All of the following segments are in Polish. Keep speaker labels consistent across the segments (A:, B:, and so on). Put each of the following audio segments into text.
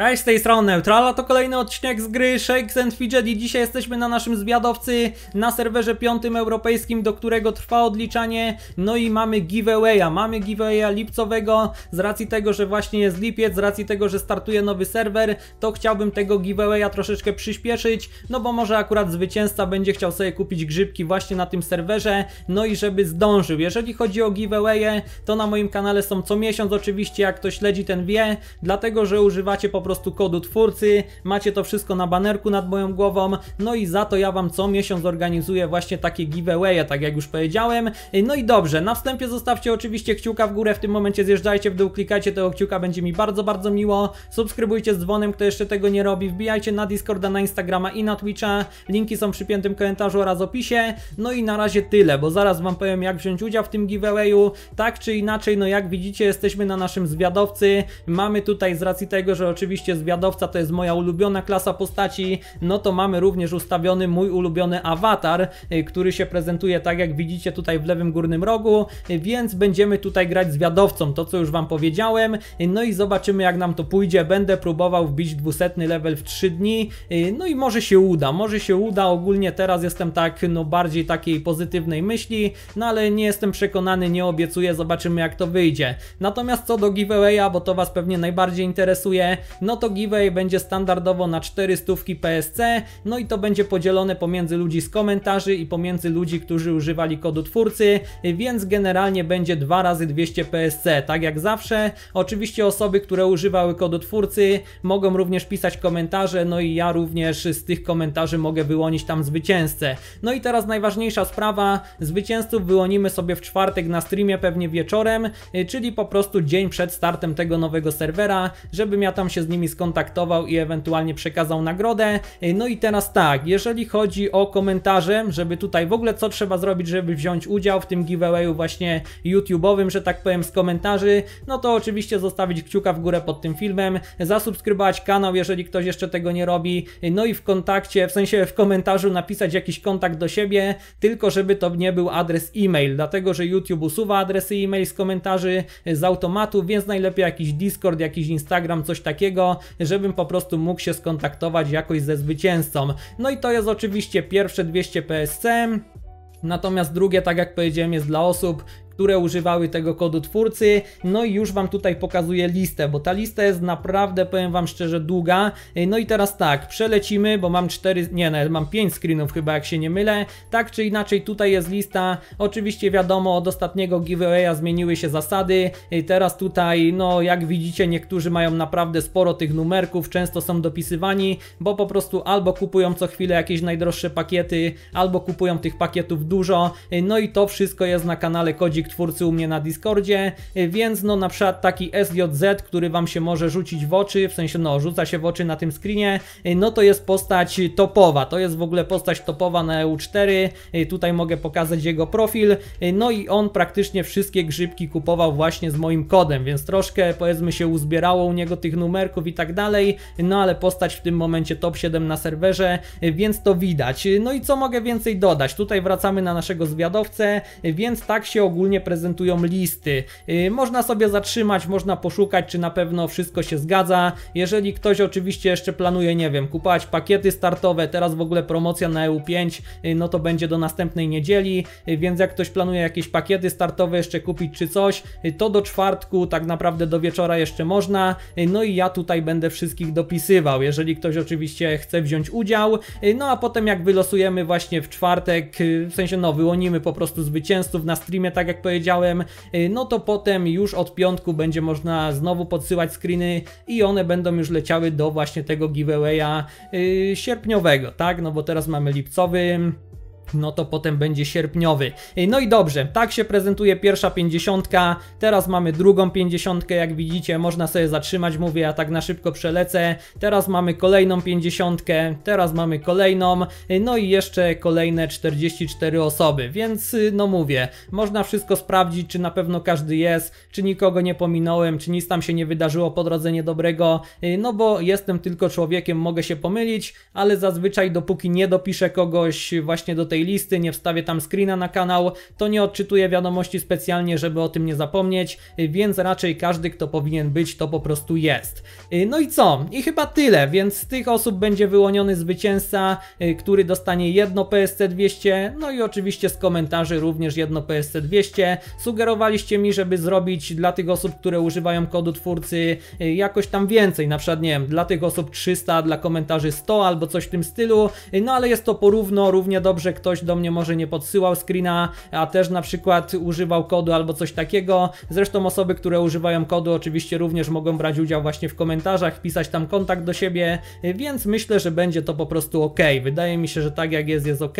A: Cześć, z tej strony Neutrala, to kolejny odcinek z gry Shakes and Fidget i dzisiaj jesteśmy na naszym zwiadowcy na serwerze piątym europejskim, do którego trwa odliczanie, no i mamy giveawaya, mamy giveawaya lipcowego, z racji tego, że właśnie jest lipiec, z racji tego, że startuje nowy serwer, to chciałbym tego giveawaya troszeczkę przyspieszyć, no bo może akurat zwycięzca będzie chciał sobie kupić grzybki właśnie na tym serwerze, no i żeby zdążył. Jeżeli chodzi o giveawaye, to na moim kanale są co miesiąc oczywiście, jak ktoś śledzi ten wie, dlatego, że używacie po prostu prostu kodu twórcy, macie to wszystko na banerku nad moją głową, no i za to ja Wam co miesiąc organizuję właśnie takie giveawaye, tak jak już powiedziałem. No i dobrze, na wstępie zostawcie oczywiście kciuka w górę, w tym momencie zjeżdżajcie w dół, klikajcie tego kciuka, będzie mi bardzo, bardzo miło. Subskrybujcie z dzwonem, kto jeszcze tego nie robi, wbijajcie na Discorda, na Instagrama i na Twitcha, linki są w przypiętym komentarzu oraz opisie. No i na razie tyle, bo zaraz Wam powiem jak wziąć udział w tym giveawayu. Tak czy inaczej, no jak widzicie jesteśmy na naszym zwiadowcy, mamy tutaj z racji tego, że oczywiście oczywiście zwiadowca to jest moja ulubiona klasa postaci, no to mamy również ustawiony mój ulubiony awatar, y, który się prezentuje tak jak widzicie tutaj w lewym górnym rogu, y, więc będziemy tutaj grać zwiadowcą, to co już Wam powiedziałem, y, no i zobaczymy jak nam to pójdzie, będę próbował wbić 200 level w 3 dni, no i może się uda, może się uda, ogólnie teraz jestem tak, no bardziej takiej pozytywnej myśli, no ale nie jestem przekonany, nie obiecuję, zobaczymy jak to wyjdzie. Natomiast co do giveawaya, bo to Was pewnie najbardziej interesuje, no to giveaway będzie standardowo na 400 PSC, no i to będzie podzielone pomiędzy ludzi z komentarzy i pomiędzy ludzi, którzy używali kodu twórcy, więc generalnie będzie 2 razy 200 PSC, tak jak zawsze. Oczywiście osoby, które używały kodu twórcy mogą również pisać komentarze, no i ja również z tych komentarzy mogę wyłonić tam zwycięzcę. No i teraz najważniejsza sprawa, zwycięzców wyłonimy sobie w czwartek na streamie, pewnie wieczorem, y, czyli po prostu dzień przed startem tego nowego serwera, żebym ja tam się z nim nimi skontaktował i ewentualnie przekazał nagrodę. E, no i teraz tak, jeżeli chodzi o komentarze, żeby tutaj w ogóle co trzeba zrobić, żeby wziąć udział w tym giveawayu właśnie YouTube'owym, że tak powiem z komentarzy, no to oczywiście zostawić kciuka w górę pod tym filmem, zasubskrybować kanał, jeżeli ktoś jeszcze tego nie robi, e, no i w kontakcie, w sensie w komentarzu napisać jakiś kontakt do siebie, tylko żeby to nie był adres e-mail, dlatego że YouTube usuwa adresy e-mail z komentarzy e, z automatu, więc najlepiej jakiś Discord, jakiś Instagram, coś takiego, takiego, żebym po prostu mógł się skontaktować jakoś ze zwycięzcą. No i to jest oczywiście pierwsze 200 PSC, Natomiast drugie, tak jak powiedziałem, jest dla osób, które używały tego kodu twórcy. No i już Wam tutaj pokazuję listę, bo ta lista jest naprawdę, powiem Wam szczerze, długa. No i teraz tak, przelecimy, bo mam 4, nie, no, mam 5 screenów chyba, jak się nie mylę. Tak czy inaczej, tutaj jest lista. Oczywiście wiadomo, od ostatniego giveawaya zmieniły się zasady. Teraz tutaj, no jak widzicie, niektórzy mają naprawdę sporo tych numerków, często są dopisywani, bo po prostu albo kupują co chwilę jakieś najdroższe pakiety, albo kupują tych pakietów dużo. No i to wszystko jest na kanale Kodzik ich twórcy u mnie na Discordzie, e, więc no na przykład taki SJZ, który Wam się może rzucić w oczy, w sensie no rzuca się w oczy na tym screenie, e, no to jest postać topowa, to jest w ogóle postać topowa na EU4, e, tutaj mogę pokazać jego profil, no i on praktycznie wszystkie grzybki kupował właśnie z moim kodem, więc troszkę powiedzmy się uzbierało u niego tych numerków i tak dalej, no ale postać w tym momencie top 7 na serwerze, więc to widać. No i co mogę więcej dodać? Tutaj wracamy na naszego zwiadowcę, więc tak się ogólnie prezentują listy. Y, można sobie zatrzymać, można poszukać, czy na pewno wszystko się zgadza. Jeżeli ktoś oczywiście jeszcze planuje, nie wiem, kupować pakiety startowe, teraz w ogóle promocja na EU5, y, no to będzie do następnej niedzieli, y, więc jak ktoś planuje jakieś pakiety startowe jeszcze kupić czy coś, to do czwartku tak naprawdę do wieczora jeszcze można. No i ja tutaj będę wszystkich dopisywał, jeżeli ktoś oczywiście chce wziąć udział. No a potem jak wylosujemy właśnie w czwartek, w sensie no wyłonimy po prostu zwycięzców na streamie, tak jak powiedziałem, y, no to potem już od piątku będzie można znowu podsyłać screeny i one będą już leciały do właśnie tego giveawaya y, sierpniowego, tak? No bo teraz mamy lipcowy, no to potem będzie sierpniowy. No i dobrze, tak się prezentuje pierwsza pięćdziesiątka, teraz mamy drugą pięćdziesiątkę, jak widzicie, można sobie zatrzymać, mówię, ja tak na szybko przelecę, teraz mamy kolejną pięćdziesiątkę, teraz mamy kolejną, no i jeszcze kolejne 44 osoby, więc y, no mówię, można wszystko sprawdzić, czy na pewno każdy jest, czy nikogo nie pominąłem, czy nic tam się nie wydarzyło po drodze niedobrego, no bo jestem tylko człowiekiem, mogę się pomylić, ale zazwyczaj dopóki nie dopiszę kogoś właśnie do tej tej listy, nie wstawię tam screena na kanał, to nie odczytuję wiadomości specjalnie, żeby o tym nie zapomnieć, więc raczej każdy, kto powinien być, to po prostu jest. Y, no i co? I chyba tyle, więc z tych osób będzie wyłoniony zwycięzca, y, który dostanie jedno PSC200, no i oczywiście z komentarzy również jedno PSC200. Sugerowaliście mi, żeby zrobić dla tych osób, które używają kodu twórcy y, jakoś tam więcej, na przykład nie wiem, dla tych osób 300, dla komentarzy 100 albo coś w tym stylu, no ale jest to porówno równie dobrze, kto ktoś do mnie może nie podsyłał screena, a też na przykład używał kodu albo coś takiego. Zresztą osoby, które używają kodu oczywiście również mogą brać udział właśnie w komentarzach, pisać tam kontakt do siebie, więc myślę, że będzie to po prostu ok. Wydaje mi się, że tak jak jest, jest ok.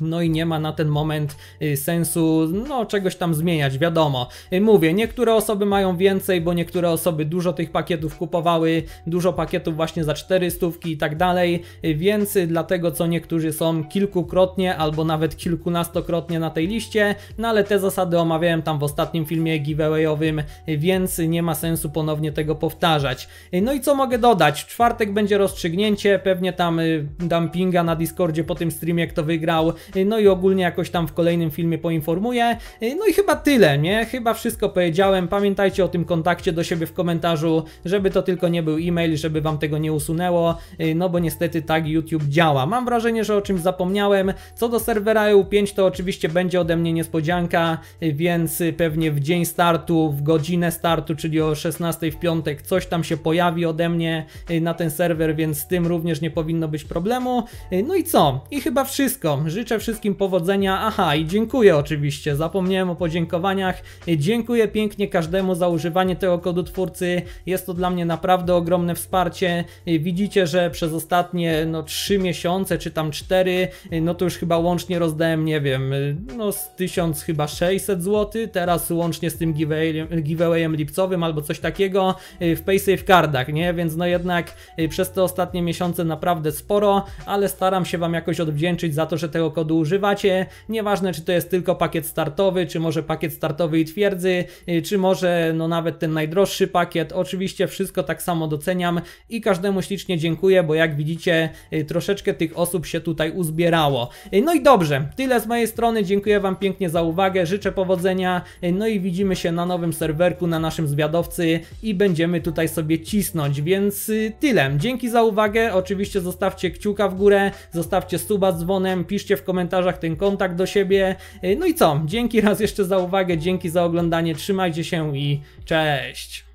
A: No i nie ma na ten moment y, sensu no, czegoś tam zmieniać, wiadomo. Y, mówię, niektóre osoby mają więcej, bo niektóre osoby dużo tych pakietów kupowały, dużo pakietów właśnie za 400 i tak dalej, y, więc dlatego co niektórzy są kilkukrotnie albo nawet kilkunastokrotnie na tej liście, no ale te zasady omawiałem tam w ostatnim filmie giveawayowym, więc nie ma sensu ponownie tego powtarzać. No i co mogę dodać? W czwartek będzie rozstrzygnięcie, pewnie tam dumpinga na Discordzie po tym streamie, kto wygrał Y, no i ogólnie jakoś tam w kolejnym filmie poinformuję. Y, no i chyba tyle, nie? Chyba wszystko powiedziałem. Pamiętajcie o tym kontakcie do siebie w komentarzu, żeby to tylko nie był e-mail, żeby wam tego nie usunęło, y, no bo niestety tak YouTube działa. Mam wrażenie, że o czymś zapomniałem. Co do serwera EU5 to oczywiście będzie ode mnie niespodzianka, więc pewnie w dzień startu, w godzinę startu, czyli o 16 w piątek coś tam się pojawi ode mnie na ten serwer, więc z tym również nie powinno być problemu. No i co? I chyba wszystko. Życzę Życzę wszystkim powodzenia. Aha, i dziękuję oczywiście. Zapomniałem o podziękowaniach. Dziękuję pięknie każdemu za używanie tego kodu twórcy. Jest to dla mnie naprawdę ogromne wsparcie. Widzicie, że przez ostatnie no, 3 miesiące, czy tam 4, no to już chyba łącznie rozdałem, nie wiem, no z 1000 chyba 600 zł. Teraz łącznie z tym giveawayem, giveawayem lipcowym albo coś takiego y, w PaySafe Cardach, nie? Więc no jednak y, przez te ostatnie miesiące naprawdę sporo, ale staram się Wam jakoś odwdzięczyć za to, że tego kodu kodu używacie. Nieważne, czy to jest tylko pakiet startowy, czy może pakiet startowy i twierdzy, y, czy może no nawet ten najdroższy pakiet. Oczywiście wszystko tak samo doceniam i każdemu ślicznie dziękuję, bo jak widzicie, y, troszeczkę tych osób się tutaj uzbierało. Y, no i dobrze, tyle z mojej strony. Dziękuję Wam pięknie za uwagę, życzę powodzenia. No i widzimy się na nowym serwerku, na naszym zwiadowcy i będziemy tutaj sobie cisnąć, więc tyle. Dzięki za uwagę. Oczywiście zostawcie kciuka w górę, zostawcie suba z dzwonem, piszcie w komentarzach ten kontakt do siebie. Y, no i co? Dzięki raz jeszcze za uwagę, dzięki za oglądanie. Trzymajcie się i cześć!